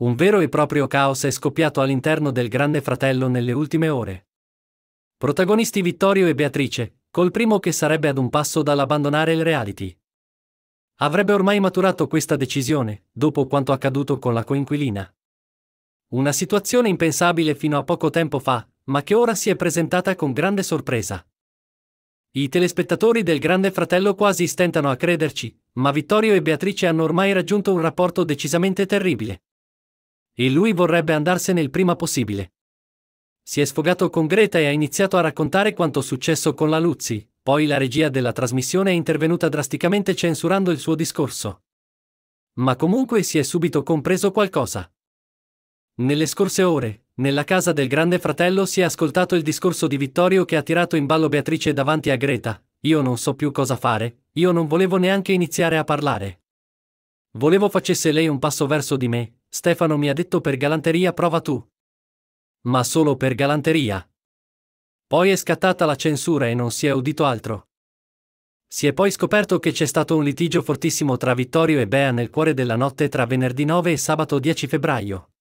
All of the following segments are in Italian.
Un vero e proprio caos è scoppiato all'interno del Grande Fratello nelle ultime ore. Protagonisti Vittorio e Beatrice, col primo che sarebbe ad un passo dall'abbandonare il reality. Avrebbe ormai maturato questa decisione, dopo quanto accaduto con la coinquilina. Una situazione impensabile fino a poco tempo fa, ma che ora si è presentata con grande sorpresa. I telespettatori del Grande Fratello quasi stentano a crederci, ma Vittorio e Beatrice hanno ormai raggiunto un rapporto decisamente terribile. E lui vorrebbe andarsene il prima possibile. Si è sfogato con Greta e ha iniziato a raccontare quanto successo con la Luzzi, poi la regia della trasmissione è intervenuta drasticamente censurando il suo discorso. Ma comunque si è subito compreso qualcosa. Nelle scorse ore, nella casa del grande fratello si è ascoltato il discorso di Vittorio che ha tirato in ballo Beatrice davanti a Greta, io non so più cosa fare, io non volevo neanche iniziare a parlare. Volevo facesse lei un passo verso di me, Stefano mi ha detto per galanteria prova tu. Ma solo per galanteria. Poi è scattata la censura e non si è udito altro. Si è poi scoperto che c'è stato un litigio fortissimo tra Vittorio e Bea nel cuore della notte tra venerdì 9 e sabato 10 febbraio.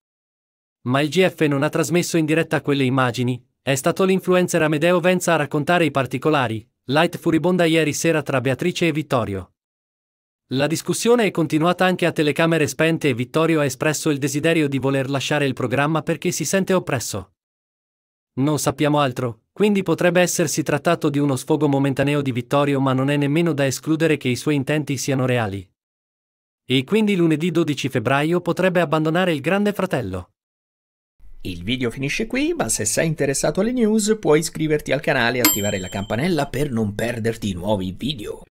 Ma il GF non ha trasmesso in diretta quelle immagini, è stato l'influencer Amedeo Venza a raccontare i particolari, light furibonda ieri sera tra Beatrice e Vittorio. La discussione è continuata anche a telecamere spente e Vittorio ha espresso il desiderio di voler lasciare il programma perché si sente oppresso. Non sappiamo altro, quindi potrebbe essersi trattato di uno sfogo momentaneo di Vittorio ma non è nemmeno da escludere che i suoi intenti siano reali. E quindi lunedì 12 febbraio potrebbe abbandonare il Grande Fratello. Il video finisce qui, ma se sei interessato alle news puoi iscriverti al canale e attivare la campanella per non perderti nuovi video.